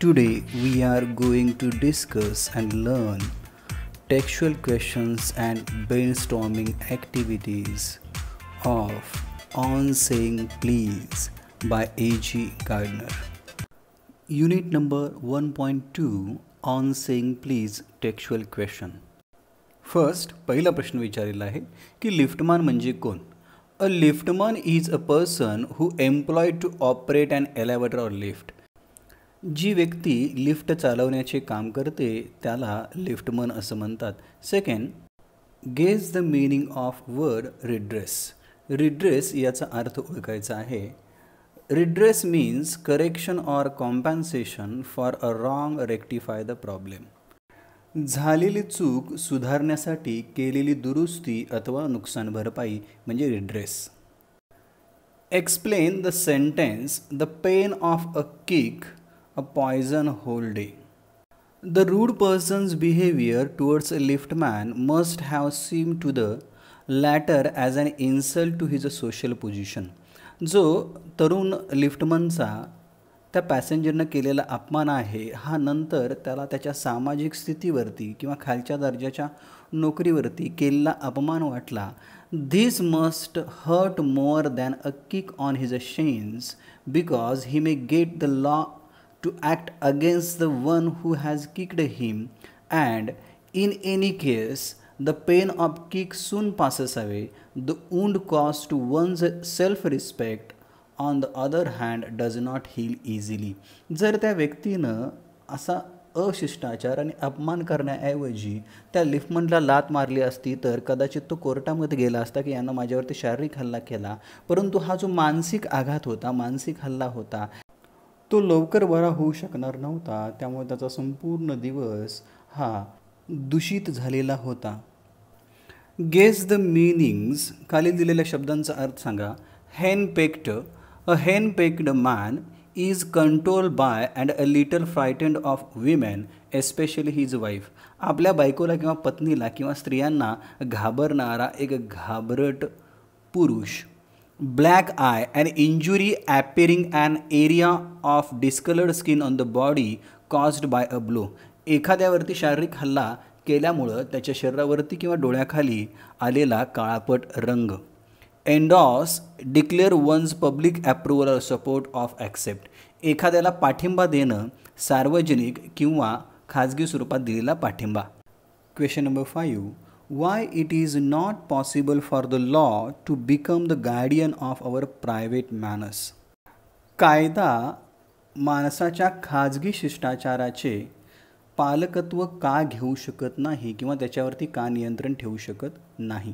Today we are going to discuss and learn textual questions and brainstorming activities of On Saying Please by A.G. Gardner. Unit number 1.2 On Saying Please textual question. First पहिला प्रश्न विचारलेला आहे की liftman म्हणजे कोण a liftman is a person who employ to operate and elevator or lift जी व्यक्ती lift चालवण्याचे काम करते त्याला लिफ्टमन असं म्हणतात second guess the meaning of word redress redress याचा अर्थ ओळखायचा आहे redress means correction or compensation for a wrong rectify the problem झालेली चूक सुधारण्यासाठी केलेली दुरुस्ती अथवा नुकसान भरपाई म्हणजे redress explain the sentence the pain of a kick a poison whole day. The rude person's behavior towards a man must have seemed to the latter as an insult to his social position. जो तरुण लिफ्टमनचा त्या पॅसेंजरनं केलेला अपमान आहे हा नंतर त्याला त्याच्या सामाजिक स्थितीवरती किंवा खालच्या दर्जाच्या नोकरीवरती केलेला अपमान वाटला this must hurt more than a kick on his a shins because he may get the law to act against the one who has kicked him, and in any case, the pain of kick soon passes away. The wound caused to one's self respect, on the other hand, does not heal easily. जर त्या व्यक्तीनं असा अशिष्टाचार आणि अपमान करण्याऐवजी त्या लिफ्टमनला लात मारली असती तर कदाचित तो कोर्टामध्ये गेला असता की यानं माझ्यावरती शारीरिक हल्ला केला परंतु हा जो मानसिक आघात होता मानसिक हल्ला होता तो लवकर बरा होऊ शकणार नव्हता त्यामुळे त्याचा संपूर्ण दिवस हा दूषित झालेला होता गेस द मिनिंग्स खाली दिलेल्या शब्दांचा अर्थ सांगा henpecked a henpecked man is control by and a little frightened of women especially his wife आपल्या बायकोला किंवा पत्नीला किंवा स्त्रियांना घाबरणारा एक घाबरट पुरुष black eye and injury appearing and area of discoloured skin on the body caused by a blow एखाद्यावरती शारीरिक हल्ला केल्यामुळं त्याच्या शरीरावरती किंवा डोळ्याखाली आलेला काळापट रंग endorse declare one's public approval or support of accept एखाद्याला पाठिंबा देणं सार्वजनिक किंवा खाजगी स्वरूपात दिलेला पाठिंबा question number five why it is not possible for the law to become the guardian of our private manners. कायदा माणसाच्या खाजगी शिष्टाचाराचे पालकत्व का घेऊ शकत नाही किंवा त्याच्यावरती का नियंत्रण ठेवू शकत नाही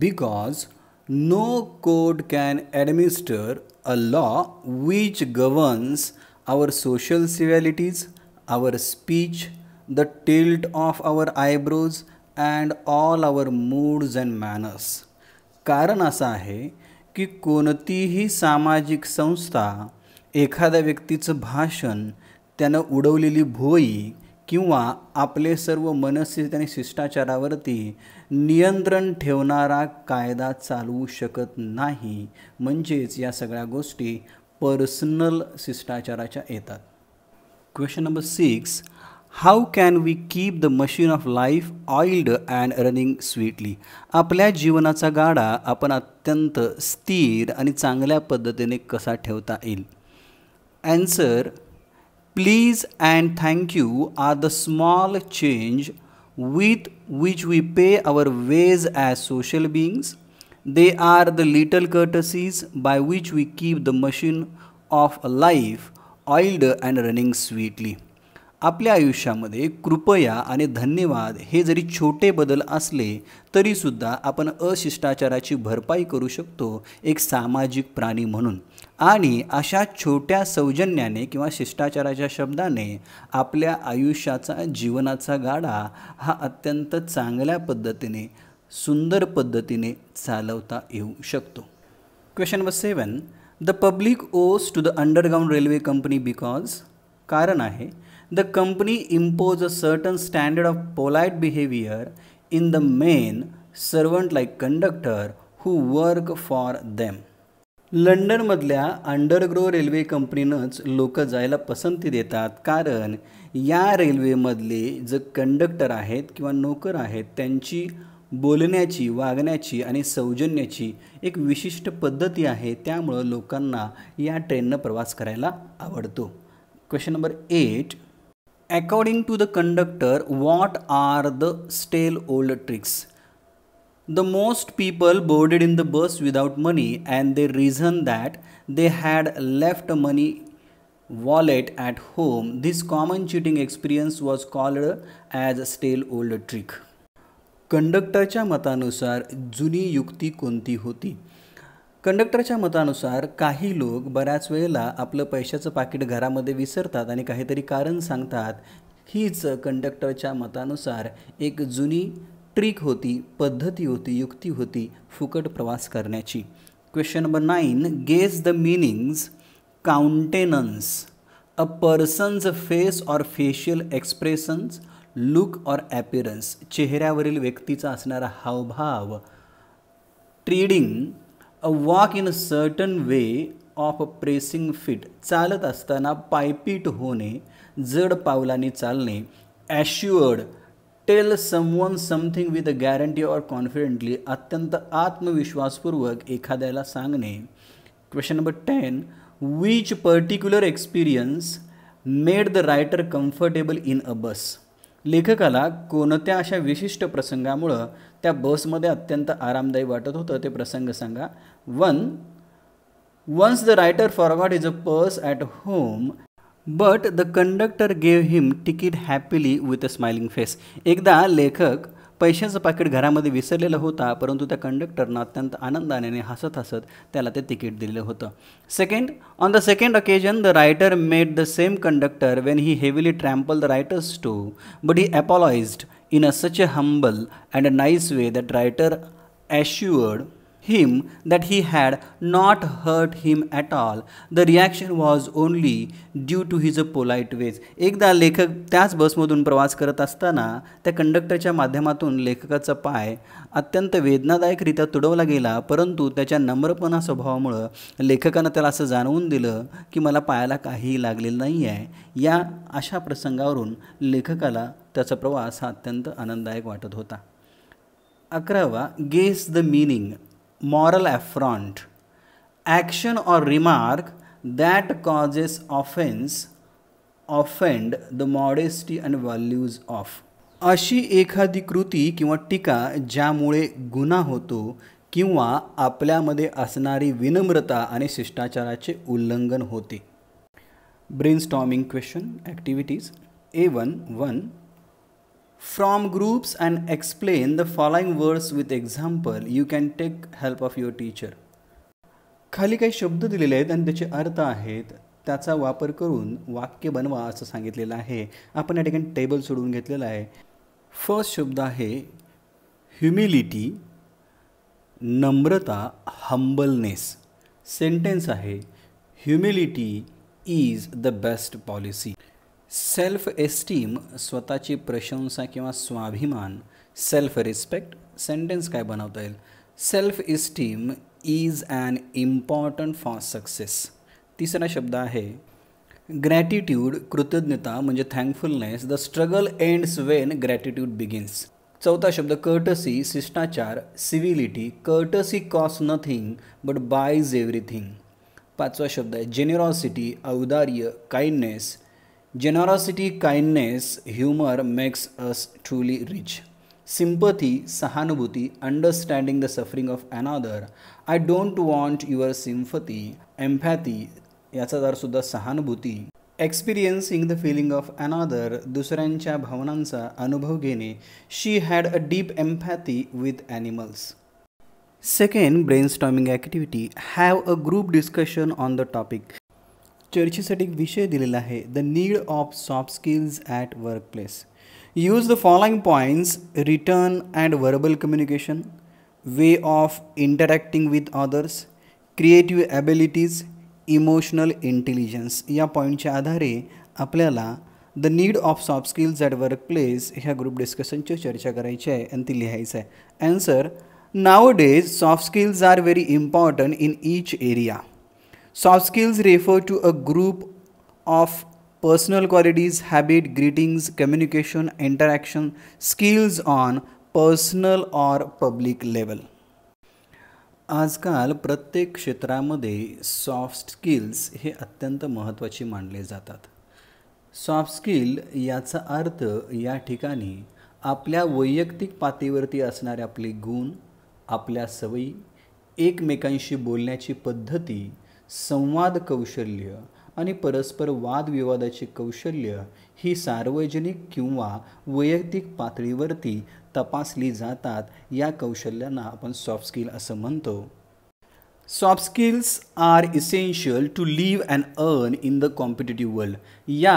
because no code can administer a law which governs our social civilities our speech the tilt of our eyebrows and all our moods and manners कारण असं आहे की कोणतीही सामाजिक संस्था एखाद्या व्यक्तीचं भाषण त्यानं उडवलेली भोई किंवा आपले सर्व मनस्थिती आणि शिष्टाचारावरती नियंत्रण ठेवणारा कायदा चालवू शकत नाही म्हणजेच या सगळ्या गोष्टी पर्सनल शिष्टाचाराच्या येतात question number six how can we keep the machine of life oiled and running sweetly आपल्या जीवनाचा गाडा आपण अत्यंत स्थिर आणि चांगल्या पद्धतीने कसा ठेवता येईल answer please and thank you are the small change with which we pay our ways as social beings. They are the little courtesies by which we keep the machine of life oiled and running sweetly. आपल्या आयुष्यामध्ये कृपया आणि धन्यवाद हे जरी छोटे बदल असले तरीसुद्धा आपण अशिष्टाचाराची भरपाई करू शकतो एक सामाजिक प्राणी म्हणून आणि अशा छोट्या सौजन्याने किंवा शिष्टाचाराच्या शब्दाने आपल्या आयुष्याचा जीवनाचा गाडा हा अत्यंत चांगल्या पद्धतीने सुंदर पद्धतीने चालवता येऊ शकतो question number seven the public owes to the underground railway company because कारण आहे the company impose a certain standard of polite behaviour in the men servant like conductor who work for them लंडनमधल्या underground railway कंपनीनंच लोक जायला पसंती देतात कारण या रेल्वेमधले जे कंडक्टर आहेत किंवा नोकर आहेत त्यांची बोलण्याची वागण्याची आणि सौजन्याची एक विशिष्ट पद्धती आहे त्यामुळं लोकांना या ट्रेननं प्रवास करायला आवडतो question number eight According to the conductor, what are the stale old tricks? The most people boarded in the bus without money and they reason that they had left a money wallet at home. This common cheating experience was called as a stale old trick. कंडक्टरच्या मतानुसार जुनी युक्ती कोणती होती कंडक्टरच्या मतानुसार काही लोक बऱ्याच वेळेला आपलं पैशाचं पाकिट घरामध्ये विसरतात आणि काहीतरी कारण सांगतात हीच कंडक्टरच्या मतानुसार एक जुनी ट्रिक होती पद्धती होती युक्ती होती फुकट प्रवास करण्याची question number nine guess the meanings countenance a person's face or facial expressions look or appearance चेहऱ्यावरील व्यक्तीचा असणारा हावभाव treading a walk in a certain way of pressing feet चालत असताना पायपीट होणे जड पावलाने चालणे assured tell someone something with a guarantee or confidently अत्यंत आत्मविश्वासपूर्वक एखाद्याला सांगणे question number ten which particular experience made the writer comfortable in a bus लेखकाला कोणत्या अशा विशिष्ट प्रसंगामुळं त्या बसमध्ये अत्यंत आरामदायी वाटत होतं ते प्रसंग सांगा one once the writer forgot is a purse at home but the conductor gave him ticket happily with a smiling face एकदा लेखक पैशाचं पाकिट घरामध्ये विसरलेलं होता परंतु त्या कंडक्टरनं अत्यंत आनंदाने हसत हसत त्याला ते तिकीट दिलेलं होतं second on the second occasion the writer made the same conductor when he heavily trample the writer's toe but he apologised in a such a humble and a nice way that writer assured him that he had not hurt him at all. The reaction was only due to his polite ways. एकदा लेखक त्याच बसमधून प्रवास करत असताना त्या कंडक्टरच्या माध्यमातून लेखकाचा पाय अत्यंत वेदनादायकरित्या तुडवला गेला परंतु त्याच्या नम्रपणा स्वभावामुळं लेखकानं त्याला असं जाणवून दिलं की मला पायाला काहीही लागलेलं नाही आहे या अशा प्रसंगावरून लेखकाला त्याचा प्रवास हा अत्यंत आनंददायक वाटत होता अकरावा guess the meaning moral affront, action or remark that causes offense, offend the modesty and values of. अशी एखादी कृती किंवा टीका ज्यामुळे गुन्हा होतो किंवा आपल्यामध्ये असणारी विनम्रता आणि शिष्टाचाराचे उल्लंघन होते storming question activities A one one From groups and explain the following words with example. You can take help of your teacher. खाली काही शब्द दिलेले आहेत आणि त्याचे अर्थ आहेत त्याचा वापर करून वाक्य बनवा असं सांगितलेलं आहे आपण या ठिकाणी टेबल सोडून घेतलेलं आहे फर्स्ट शब्द आहे ह्युमिलिटी नम्रता हंबलनेस सेंटेन्स आहे humility is the best policy self esteem स्वतःची प्रशंसा किंवा स्वाभिमान सेल्फ रिस्पेक्ट सेंटेन्स काय बनवता येईल self esteem is an important for success तिसरा शब्द आहे ग्रॅटिट्यूड कृतज्ञता म्हणजे thankfulness the struggle ends when gratitude begins चौथा शब्द कर्टसी शिष्टाचार civility courtesy cost nothing but buys everything पाचवा शब्द आहे जेनेरॉसिटी औदार्य kindness Generosity, kindness, humor makes us truly rich. Sympathy, sahanubhuti, understanding the suffering of another. I don't want your sympathy, empathy, yachadarsudha sahanubhuti. Experiencing the feeling of another, dusarancha bhavanansa anubhogene, she had a deep empathy with animals. Second brainstorming activity have a group discussion on the topic. चर्चेसाठी एक विषय दिलेला आहे the need of soft skills at work place use the following points written and verbal communication way of interacting with others creative abilities emotional intelligence या पॉईंटच्या आधारे आपल्याला the need of soft skills at work place ह्या group डिस्कशनची चर्चा करायची आहे आणि ती लिहायचं आहे answer nowadays soft skills are very important in each area Soft skills refer to a group of personal qualities, habit, greetings, communication, interaction, skills on personal or public level आजकाल प्रत्येक क्षेत्रामध्ये सॉफ्ट स्किल्स हे अत्यंत महत्त्वाचे मानले जातात soft skill याचा अर्थ या ठिकाणी आपल्या वैयक्तिक पातळीवरती असणारे आपले गुण आपल्या सवयी एकमेकांशी बोलण्याची पद्धती संवाद कौशल्य आणि परस्पर वादविवादाची कौशल्य ही सार्वजनिक किंवा वैयक्तिक पातळीवरती तपासली जातात या कौशल्यांना आपण सॉफ्ट स्किल असं म्हणतो soft skills are essential to live and earn in the competitive world या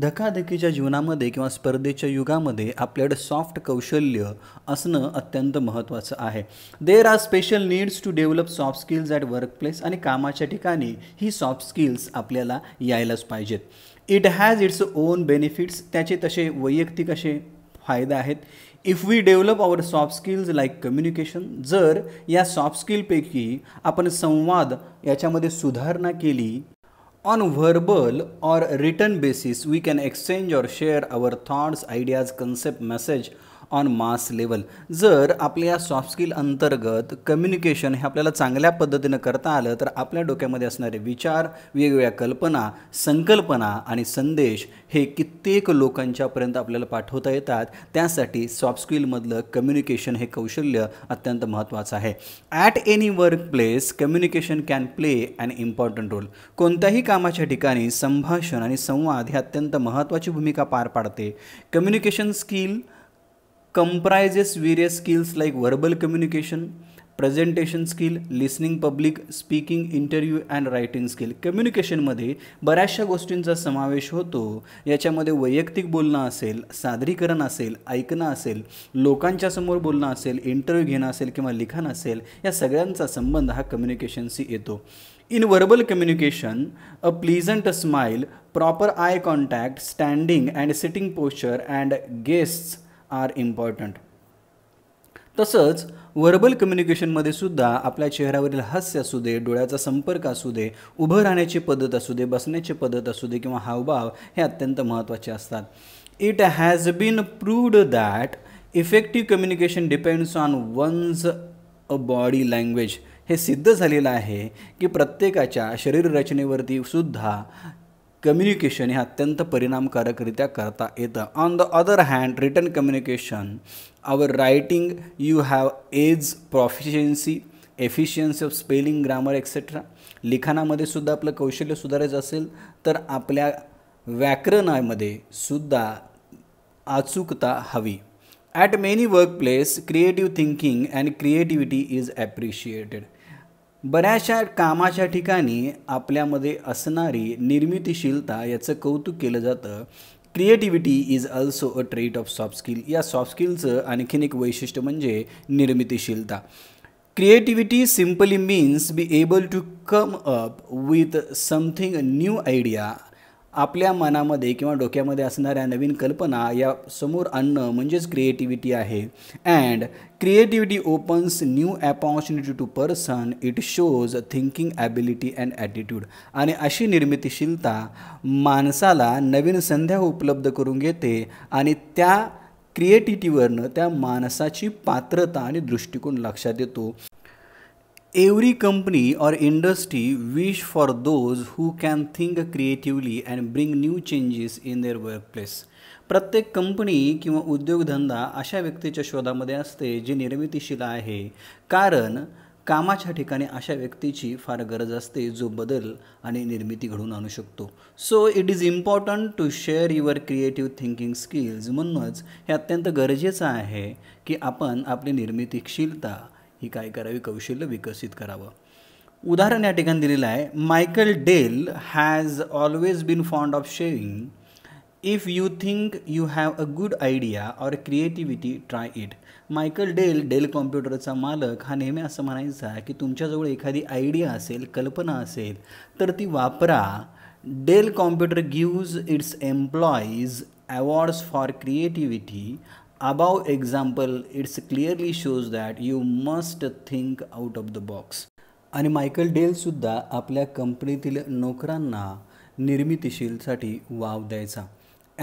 धकाधकीच्या जीवनामध्ये किंवा स्पर्धेच्या युगामध्ये आपल्याकडे सॉफ्ट कौशल्य असणं अत्यंत महत्त्वाचं आहे there are special needs to develop soft skills at work place आणि कामाच्या ठिकाणी ही सॉफ्ट स्किल्स आपल्याला यायलाच पाहिजेत it has its own benefits त्याचे तसे वैयक्तिक असे फायदे आहेत if we develop our soft skills like communication जर या सॉफ्ट स्किलपैकी आपण संवाद याच्यामध्ये सुधारणा केली On verbal or written basis, we can exchange or share our thoughts, ideas, concept, message on mass level जर आपल्या सॉफ्ट स्किल अंतर्गत कम्युनिकेशन हे आपल्याला चांगल्या पद्धतीनं करता आलं तर आपल्या डोक्यामध्ये असणारे विचार वेगवेगळ्या कल्पना संकल्पना आणि संदेश हे कित्येक लोकांच्यापर्यंत आपल्याला पाठवता येतात त्यासाठी सॉफ्ट स्किलमधलं कम्युनिकेशन हे कौशल्य अत्यंत महत्त्वाचं आहे at any work place communication can play an important role कोणत्याही कामाच्या ठिकाणी संभाषण आणि संवाद हे अत्यंत महत्त्वाची भूमिका पार पाडते communication skill comprises various skills like verbal communication, presentation skill listening public speaking interview and writing skill कम्युनिकेशनमध्ये बऱ्याचशा गोष्टींचा समावेश होतो याच्यामध्ये वैयक्तिक बोलणं असेल सादरीकरण असेल ऐकणं असेल लोकांच्या समोर बोलणं असेल इंटरव्ह्यू घेणं असेल किंवा लिखाण असेल या सगळ्यांचा संबंध हा कम्युनिकेशनशी येतो in verbal communication a pleasant smile proper eye contact standing and sitting posture and gestures are important तसंच वर्बल कम्युनिकेशनमध्ये सुद्धा आपल्या चेहऱ्यावरील हास्य असू दे डोळ्याचा संपर्क असू दे उभं राहण्याची पद्धत असू दे बसण्याची पद्धत असू दे किंवा हावभाव हे अत्यंत महत्त्वाचे असतात it has been proved that effective communication depends on one's a body language हे सिद्ध झालेलं आहे की प्रत्येकाच्या शरीर रचनेवरती सुद्धा कम्युनिकेशन हे अत्यंत परिणामकारकरित्या करता येतं on the other hand written communication our writing you have as proficiency efficiency of spelling grammar etcetera लिखाणामध्ये सुद्धा आपलं कौशल्य सुधारायचं असेल तर आपल्या व्याकरणामध्ये सुद्धा अचूकता हवी at many work place creative thinking and creativity is appreciated बऱ्याचशा कामाच्या ठिकाणी आपल्यामध्ये असणारी निर्मितीशीलता याचं कौतुक केलं जातं creativity is also a trait of soft skill या सॉफ्ट स्किलचं आणखीन एक वैशिष्ट्य म्हणजे निर्मितीशीलता creativity simply means be able to come up with something new idea आपल्या मनामध्ये किंवा डोक्यामध्ये असणाऱ्या नवीन कल्पना या समोर आणणं म्हणजेच क्रिएटिव्हिटी आहे and creativity opens new opportunity to person it shows thinking ability and attitude आणि अशी निर्मितीशीलता माणसाला नवीन संध्या उपलब्ध करून घेते आणि त्या क्रिएटिव्हिटीवरनं त्या माणसाची पात्रता आणि दृष्टिकोन लक्षात येतो Every company or industry wish for those who can think creatively and bring new changes in their workplace. प्रत्येक कंपनी किंवा उद्योगधंदा अशा व्यक्तीच्या शोधामध्ये असते जे निर्मितीशील आहे कारण कामाच्या ठिकाणी अशा व्यक्तीची फार गरज असते जो बदल आणि निर्मिती घडवून आणू शकतो so it is important to share your creative thinking skills म्हणूनच हे अत्यंत गरजेचं आहे की आपण आपली निर्मितीशीलता ही काय करावी कौशल्य विकसित करावं उदाहरण या ठिकाणी दिलेलं आहे Michael Dell has always been fond of saying if you think you have a good idea or creativity try it Michael Dell Dell कॉम्प्युटरचा मालक हा नेहमी असं म्हणायचा की तुमच्याजवळ एखादी आयडिया असेल कल्पना असेल तर ती वापरा Dell computer gives its employees awards for creativity above example its clearly shows that you must think out of the box आणि मायकल डेलसुद्धा आपल्या कंपनीतील नोकरांना निर्मितीशीलसाठी वाव द्यायचा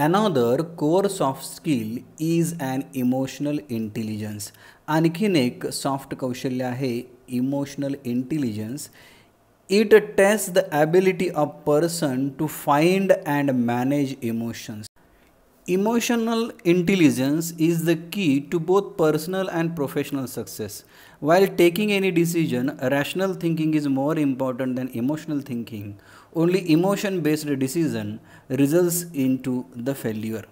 another core soft skill is an emotional intelligence आणखीन एक सॉफ्ट कौशल्य आहे emotional intelligence it test the ability of person to find and manage emotions emotional intelligence is the key to both personal and professional success success. Taking any decision rational thinking is more important important emotional thinking thinking. Emotion based decision decision into the failure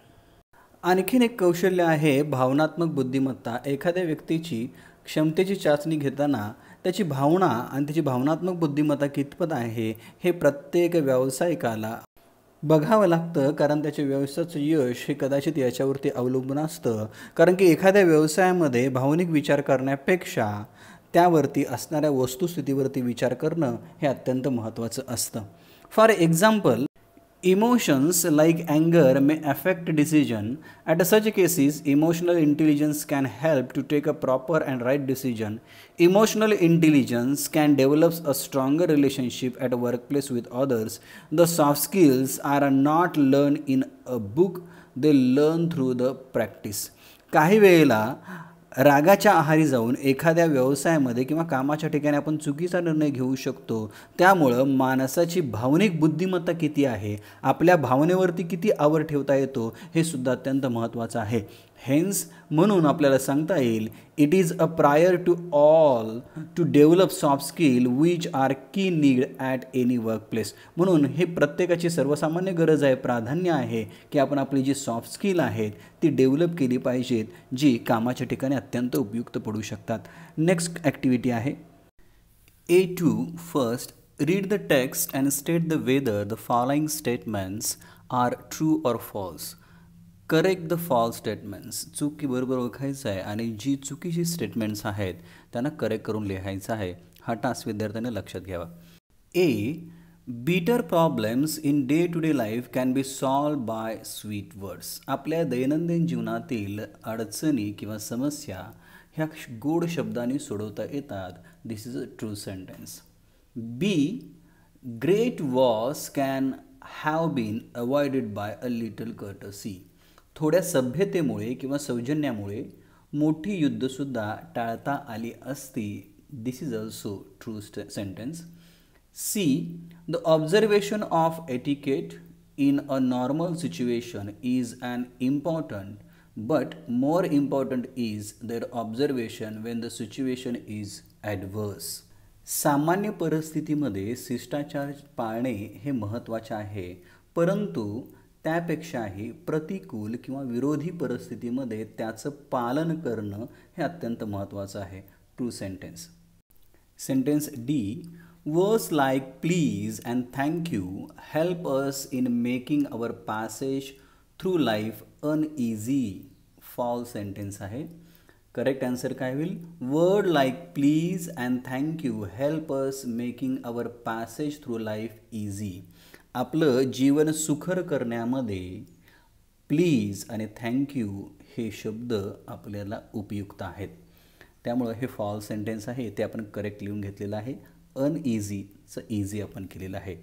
आणखीन एक कौशल्य आहे भावनात्मक बुद्धिमत्ता एखाद्या व्यक्तीची क्षमतेची चाचणी घेताना त्याची भावना आणि त्याची भावनात्मक बुद्धिमत्ता कितपत आहे हे प्रत्येक व्यावसायिकाला बघावं लागतं कारण त्याच्या व्यवसायाचं यश हे कदाचित याच्यावरती अवलंबून असतं कारण की एखाद्या व्यवसायामध्ये भावनिक विचार करण्यापेक्षा त्यावरती असणाऱ्या वस्तुस्थितीवरती विचार करणं हे अत्यंत महत्त्वाचं असतं फॉर एक्झाम्पल इमोशन्स लाईक अँगर may affect decision at a such cases emotional intelligence can help to take a proper and right decision Emotional intelligence can stronger a stronger relationship work place with others the soft skills are are not learn in a book they learn through the practice काही वेळेला रागाच्या आहारी जाऊन एखाद्या व्यवसायामध्ये किंवा कामाच्या ठिकाणी आपण चुकीचा निर्णय घेऊ शकतो त्यामुळं माणसाची भावनिक बुद्धिमत्ता किती आहे आपल्या भावनेवरती किती आवर ठेवता येतो हे सुद्धा अत्यंत महत्त्वाचं आहे हेन्स म्हणून आपल्याला सांगता येईल it is a prior to all to develop soft skill which are key need at any work place म्हणून हे प्रत्येकाची सर्वसामान्य गरज आहे प्राधान्य आहे की आपण आपली जी सॉफ्ट स्किल आहेत ती डेव्हलप केली पाहिजेत जी कामाच्या ठिकाणी अत्यंत उपयुक्त पडू शकतात नेक्स्ट ॲक्टिव्हिटी आहे A two first read the text and state the whether the following statements are true or false correct the false statements चुकी बरोबर ओळखायचं आहे आणि जी चुकीची स्टेटमेंट्स आहेत त्यांना करेक्ट करून लिहायचं आहे हा टास्क विद्यार्थ्यांनी लक्षात घ्यावा A bitter problems in day to day life can be solve by sweet words आपल्या दैनंदिन जीवनातील अडचणी किंवा समस्या ह्या गोड शब्दांनी सोडवता येतात this is a true sentence B great wars can have been avoided by a little courtesy थोड्या सभ्यतेमुळे किंवा सौजन्यामुळे मोठी युद्धसुद्धा टाळता आली असती this is also true sentence C the observation of etiquette in a normal situation is unimportant but more important is their observation when the situation is adverse सामान्य परिस्थितीमध्ये शिष्टाचार पाळणे हे महत्त्वाचे आहे परंतु त्यापेक्षाही प्रतिकूल किंवा विरोधी परिस्थितीमध्ये त्याचं पालन करणं हे अत्यंत महत्त्वाचं आहे true sentence sentence D words like please and thank you help us in making our passage through life uneasy false sentence आहे करेक्ट आन्सर काय होईल word like please and thank you help us making our passage through life easy आपलं जीवन सुखर करण्यामध्ये please आणि thank you हे शब्द आपल्याला उपयुक्त आहेत त्यामुळं हे फॉल सेंटेन्स आहे ते आपण करेक्ट लिहून घेतलेलं आहे अनइझीचं इझी आपण केलेलं आहे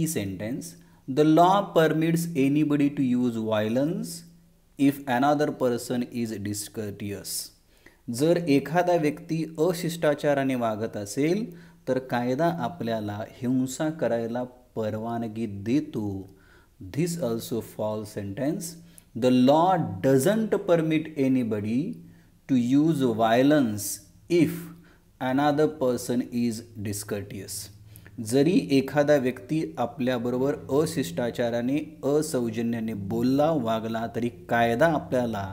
E sentence the law permits anybody to use violence if another person is discourteous जर एखादा व्यक्ती अशिष्टाचाराने वागत असेल तर कायदा आपल्याला हिंसा करायला परवानगी देतो this also false sentence the law doesn't permit anybody to use violence if another person is discourteous जरी एखादा व्यक्ती आपल्याबरोबर अशिष्टाचाराने असौजन्याने बोलला वागला तरी कायदा आपल्याला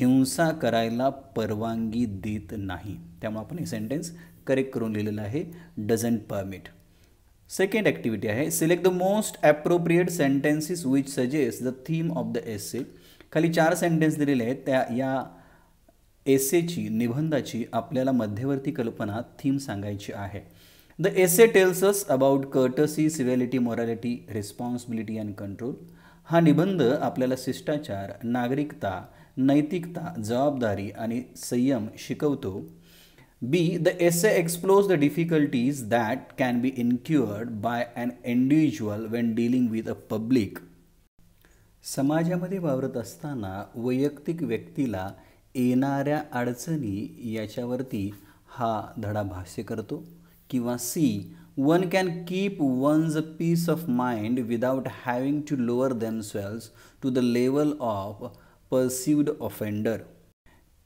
हिंसा करायला परवानगी देत नाही त्यामुळे आपण हे सेंटेन्स करेक्ट करून लिहिलेलं आहे डझंट परमिट सेकंड ॲक्टिव्हिटी आहे select the most appropriate sentences which suggest the theme of the essay खाली चार सेंटेन्स दिलेले आहेत त्या या एसेची निबंधाची आपल्याला मध्यवर्ती कल्पना थीम सांगायची आहे the essay tells us about courtesy civility morality responsibility and control हा निबंध आपल्याला शिष्टाचार नागरिकता नैतिकता जबाबदारी आणि संयम शिकवतो B. The essay explores the difficulties that can be incurred by an individual when dealing with a public. समाजामध्ये वावरत असताना वैयक्तिक व्यक्तीला येणाऱ्या अडचणी याच्यावरती हा धडा भाष्य करतो किंवा C one can keep one's a peace of mind without having to lower themselves to the level of perceived offender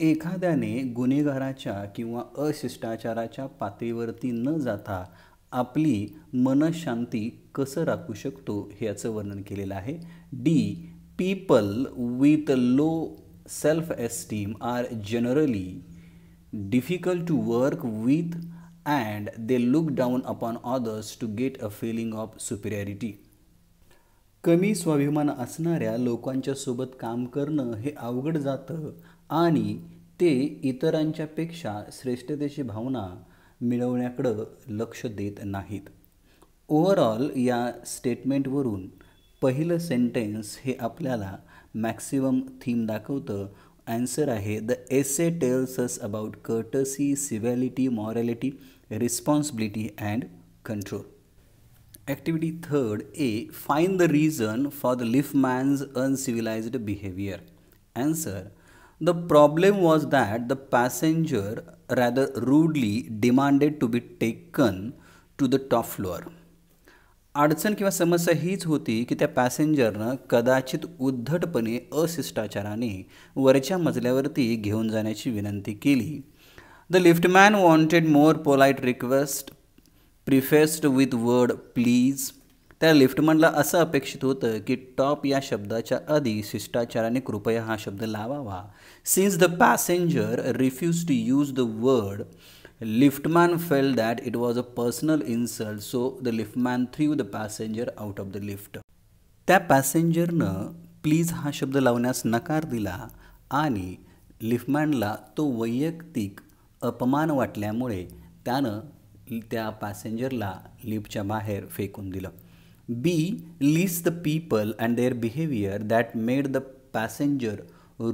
एखाद्याने गुन्हेगाराच्या किंवा अशिष्टाचाराच्या पातळीवरती न जाता आपली मनशांती कसं राखू शकतो हे याचं वर्णन केलेलं आहे D people with low self esteem are generally difficult to work with and they look down upon others to get a feeling of superiority कमी स्वाभिमान असणाऱ्या लोकांच्या सोबत काम करणं हे अवघड जातं आणि ते इतरांच्यापेक्षा श्रेष्ठतेची भावना मिळवण्याकडं लक्ष देत नाहीत ओव्हरऑल या स्टेटमेंटवरून पहिलं सेंटेन्स हे आपल्याला मॅक्सिमम थीम दाखवतं ॲन्सर आहे the essay tells us about courtesy civility morality responsibility and control activity third A find the reason for the liftman's uncivilized behaviour answer The problem was that the passenger rather rudely demanded to be taken to the top floor अडचण किंवा समस्या हीच होती की त्या पॅसेंजरनं कदाचित उद्धटपणे अशिष्टाचाराने वरच्या मजल्यावरती घेऊन जाण्याची विनंती केली the liftman wanted more polite request prefaced with word please त्या लिफ्टमॅनला असं अपेक्षित होतं की टॉप या शब्दाच्या आधी शिष्टाचाराने कृपया हा शब्द लावावा since the passenger refuse to use the word liftman felt that it was a personal insult so the liftman threw the passenger out of the lift त्या पॅसेंजरनं प्लीज हा शब्द लावण्यास नकार दिला आणि लिफ्टमॅनला तो वैयक्तिक अपमान वाटल्यामुळे त्यानं त्या पॅसेंजरला लिफ्टच्या बाहेर फेकून दिलं B list the people and their behaviour that made the passenger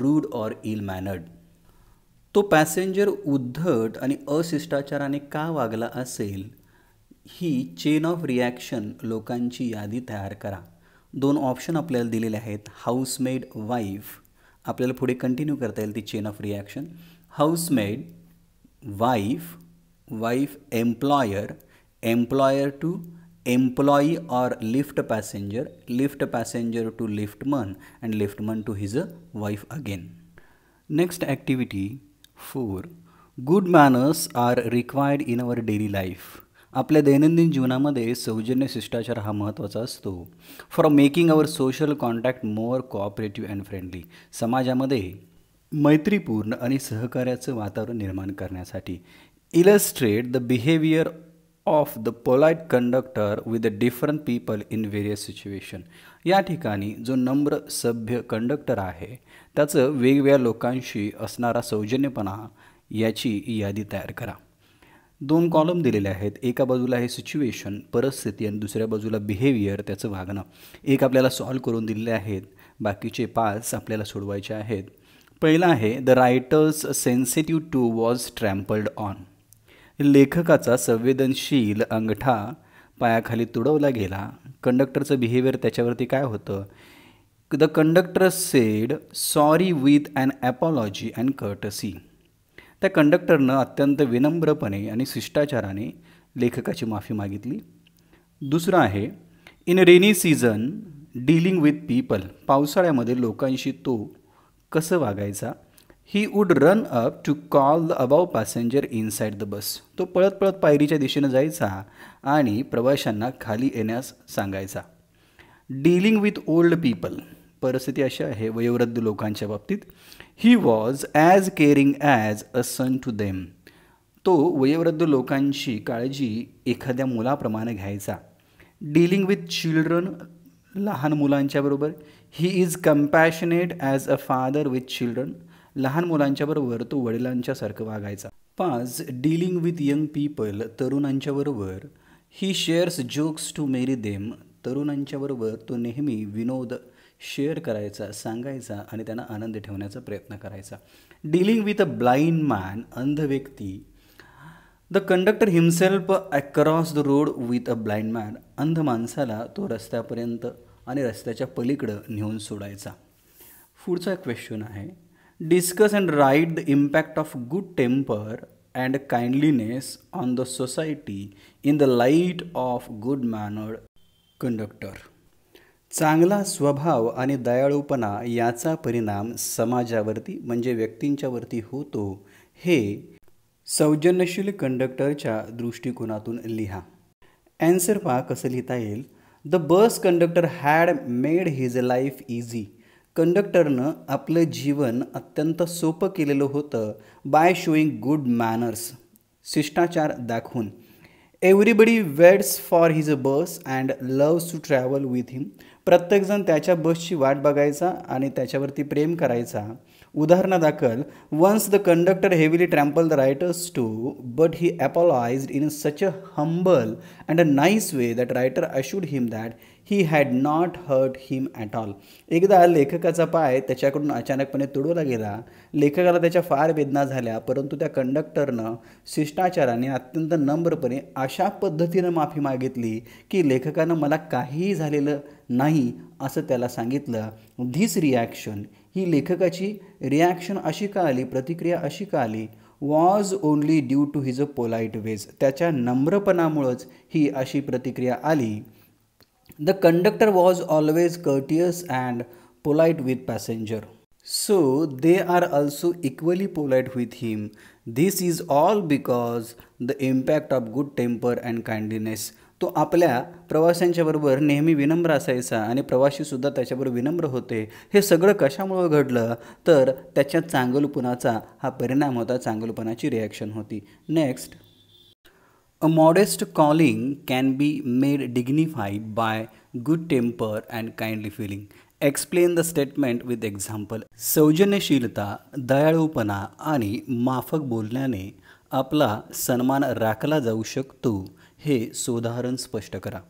rude or ill-mannered. तो पॅसेंजर उद्धट आणि अशिष्टाचाराने का वागला असेल ही चेन ऑफ रिॲक्शन लोकांची यादी तयार करा दोन ऑप्शन आपल्याला दिलेले आहेत हाऊसमेड वाईफ आपल्याला पुढे कंटिन्यू करता येईल ती chain of reaction housemaid wife wife employer employer to employee or lift passenger lift passenger to liftman and liftman to his a wife again next activity four good manners are required in our daily life आपल्या दैनंदिन जीवनामध्ये सौजन्य शिष्टाचार हा महत्त्वाचा असतो for making our social contact more cooperative and friendly समाजामध्ये मैत्रीपूर्ण आणि सहकार्याचं वातावरण निर्माण करण्यासाठी illustrate the behaviour of the polite conductor with different people in various situation या ठिकाणी जो नम्र सभ्य कंडक्टर आहे त्याचं वेगवेगळ्या लोकांशी असणारा सौजन्यपणा याची यादी तयार करा दोन कॉलम दिलेले आहेत एका बाजूला हे सिच्युएशन परिस्थिती आणि दुसऱ्या बाजूला बिहेवियर त्याचं वागणं एक आपल्याला सॉल्व करून दिलेले आहेत बाकीचे पाच आपल्याला सोडवायचे आहेत पहिलं आहे the writer's sensitive toe was trampled on लेखकाचा संवेदनशील अंगठा पायाखाली तुडवला गेला कंडक्टरचं बिहेवियर त्याच्यावरती काय होतं the conductor said sorry with and apology and courtesy त्या कंडक्टरनं अत्यंत विनम्रपणे आणि शिष्टाचाराने लेखकाची माफी मागितली दुसरं आहे in rainy season dealing with people पावसाळ्यामध्ये लोकांशी तो कसं वागायचा he would run up to call the above passenger inside the bus तो पळत पळत पायरीच्या दिशेनं जायचा आणि प्रवाशांना खाली येण्यास सांगायचा डीलिंग विथ ओल्ड पीपल परिस्थिती अशी आहे वयोवृद्ध लोकांच्या बाबतीत he was as caring as a son to them तो वयोवृद्ध लोकांची काळजी एखाद्या मुलाप्रमाणे घ्यायचा डीलिंग विथ चिल्ड्रन लहान मुलांच्याबरोबर he is compassionate as a father with children लहान मुलांच्याबरोबर तो वडिलांच्यासारखं वागायचा पाच डीलिंग विथ यंग पीपल तरुणांच्याबरोबर he shares jokes to merry them तरुणांच्याबरोबर तो नेहमी विनोद शेअर करायचा सांगायचा आणि त्यांना आनंद ठेवण्याचा प्रयत्न करायचा dealing with a blind man अंध व्यक्ती the conductor himself across the road with a blind man अंध माणसाला तो रस्त्यापर्यंत आणि रस्त्याच्या पलीकडं नेऊन सोडायचा पुढचा क्वेश्चन आहे discuss and write the impact of good temper and kindliness on the society in the light of good mannered conductor चांगला स्वभाव आणि दयाळूपणा याचा परिणाम समाजावरती म्हणजे व्यक्तींच्यावरती होतो हे सौजन्यशील कंडक्टरच्या दृष्टिकोनातून लिहा ॲन्सर पहा कसं लिहिता येईल the bus conductor had made his life easy कंडक्टरनं आपलं जीवन अत्यंत सोपं केलेलं होतं बाय शोईंग गुड मॅनर्स शिष्टाचार दाखवून everybody waits for his a bus and loves to travel with him प्रत्येकजण त्याच्या बसची वाट बघायचा आणि त्याच्यावरती प्रेम करायचा उदाहरणादाखल once the conductor heavily trample the writer's toe but he apologised in such a humble and a nice way that writer assured him that he had not hurt him at all एकदा लेखकाचा पाय त्याच्याकडून अचानकपणे तुडवला गेला लेखकाला त्याच्या फार वेदना झाल्या परंतु त्या कंडक्टरनं शिष्टाचाराने अत्यंत नम्रपणे अशा पद्धतीनं माफी मागितली की लेखकानं मला काहीही झालेलं नाही असं त्याला सांगितलं धीस रिॲक्शन ही लेखकाची रिॲक्शन अशी का आली प्रतिक्रिया अशी का आली was only due to his a polite ways त्याच्या नम्रपणामुळंच ही अशी प्रतिक्रिया आली the conductor was always courteous and polite with passenger so they are also equally polite with him this is all because the impact of good temper and kindness. तो आपल्या प्रवाशांच्या बरोबर नेहमी विनम्र असायचा आणि प्रवासीसुद्धा त्याच्याबरोबर विनम्र होते हे सगळं कशामुळं घडलं तर त्याच्या चांगलपणाचा हा परिणाम होता चांगलपणाची रिॲक्शन होती next A modest calling can be made dignified by good temper and kindly feeling. Explain the statement with example सौजन्यशीलता दयाळूपणा आणि माफक बोलण्याने आपला सन्मान राखला जाऊ शकतो हे सुधारण स्पष्ट करा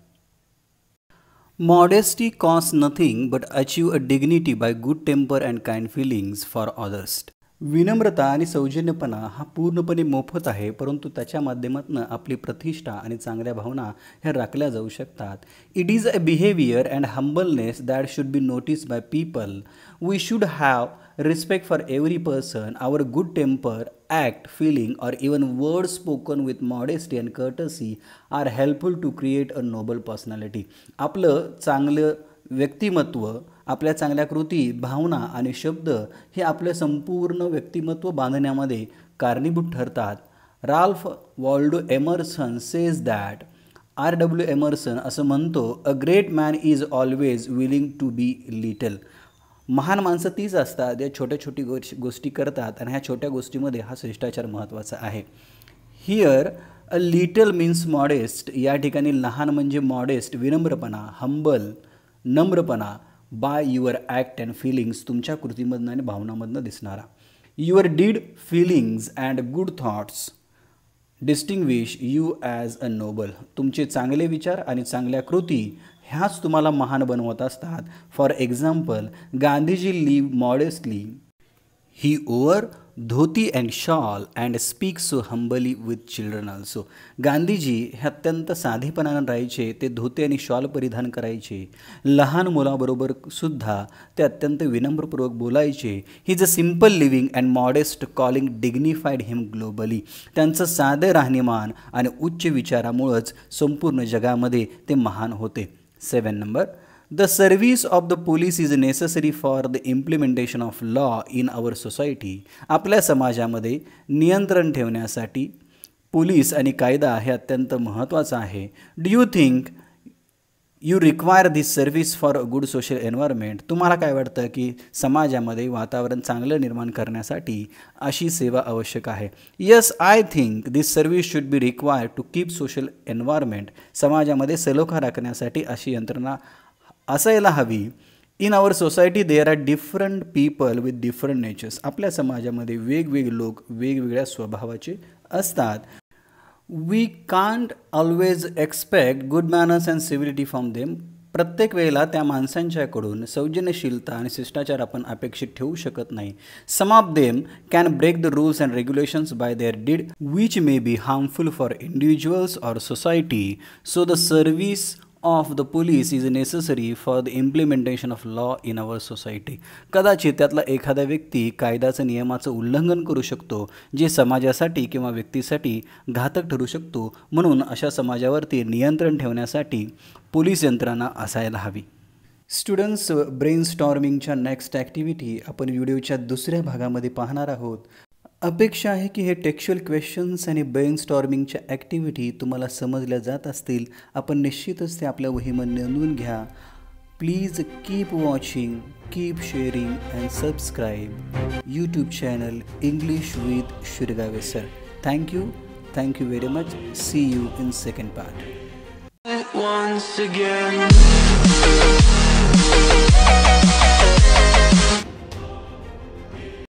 modesty cost nothing but achieve a dignity by good temper and kind feelings for others विनम्रता आणि सौजन्यपणा हा पूर्णपणे मोफत आहे परंतु त्याच्या माध्यमातून आपली प्रतिष्ठा आणि चांगल्या भावना ह्या राखल्या जाऊ शकतात it is a behaviour and humbleness that should be notice by people we should have respect for every person our good temper act feeling or even word spoken with modesty and courtesy are helpful to create a noble personality आपलं चांगलं व्यक्तिमत्व आपल्या चांगल्या कृती भावना आणि शब्द हे आपले संपूर्ण व्यक्तिमत्व बांधण्यामध्ये कारणीभूत ठरतात Ralph Waldo Emerson says that R W Emerson असं म्हणतो a great man is always willing to be little महान माणसं तीच असतात या छोट्या छोटी गोष्ट गोष्टी करतात आणि ह्या छोट्या गोष्टीमध्ये हा शिष्टाचार महत्त्वाचा आहे here a little means modest या ठिकाणी लहान म्हणजे मॉडेस्ट विनम्रपणा हंबल नम्रपणा by your act and feelings तुमच्या कृतीमधनं आणि भावनामधनं दिसणारा your deed feelings and good thoughts distinguish you as a noble तुमचे चांगले विचार आणि चांगल्या कृती ह्याच तुम्हाला महान बनवत असतात for example Gandhiji live modestly he wore dhoti and shawl and speak so humbly with children also Gandhiji हे अत्यंत साधेपणानं राहायचे ते धोते आणि शॉल परिधान करायचे लहान मुलाबरोबर सुद्धा ते अत्यंत विनम्रपूर्वक बोलायचे he a simple living and modest calling dignified him globally त्यांचं साधं राहणीमान आणि उच्च विचारामुळंच संपूर्ण जगामध्ये ते महान होते seven number the service of the police is necessary for the implementation of law in our society आपल्या समाजामध्ये नियंत्रण ठेवण्यासाठी पोलीस आणि कायदा हे अत्यंत महत्त्वाचं आहे do you think you require this service for a good social environment तुम्हाला काय वाटतं की समाजामध्ये वातावरण चांगलं निर्माण करण्यासाठी अशी सेवा आवश्यक आहे yes I think this service should be required to keep social environment समाजामध्ये सलोखा राखण्यासाठी अशी यंत्रणा असायला हवी in our society there are different people with different natures आपल्या समाजामध्ये वेगवेगळे लोक वेगवेगळ्या स्वभावाचे असतात we can't always expect good manners and civility from them प्रत्येक वेळेला त्या माणसांच्याकडून सौजन्यशीलता आणि शिष्टाचार आपण अपेक्षित ठेवू शकत नाही some of them can break the rules and regulations by their deed which may be harmful for individuals or society so the service of the police is necessary for the implementation of law in our society कदाचित त्यातला एखादा व्यक्ती कायद्याचं नियमाचं उल्लंघन करू शकतो जे समाजासाठी किंवा व्यक्तीसाठी घातक ठरू शकतो म्हणून अशा समाजावरती नियंत्रण ठेवण्यासाठी पोलीस यंत्रणा असायला हवी स्टुडंट्स ब्रेन स्टॉर्मिंगच्या नेक्स्ट ॲक्टिव्हिटी आपण व्हिडिओच्या दुसऱ्या भागामध्ये पाहणार आहोत अपेक्षा आहे की हे टेक्शुअल क्वेश्चन्स आणि ब्रेन स्टॉर्मिंगच्या ॲक्टिव्हिटी तुम्हाला समजल्या जात असतील आपण निश्चितच ते आपल्या वहीमध्ये नोंदवून घ्या please keep watching keep sharing and subscribe YouTube channel English with Shirgave sir thank you thank you very much see you in second part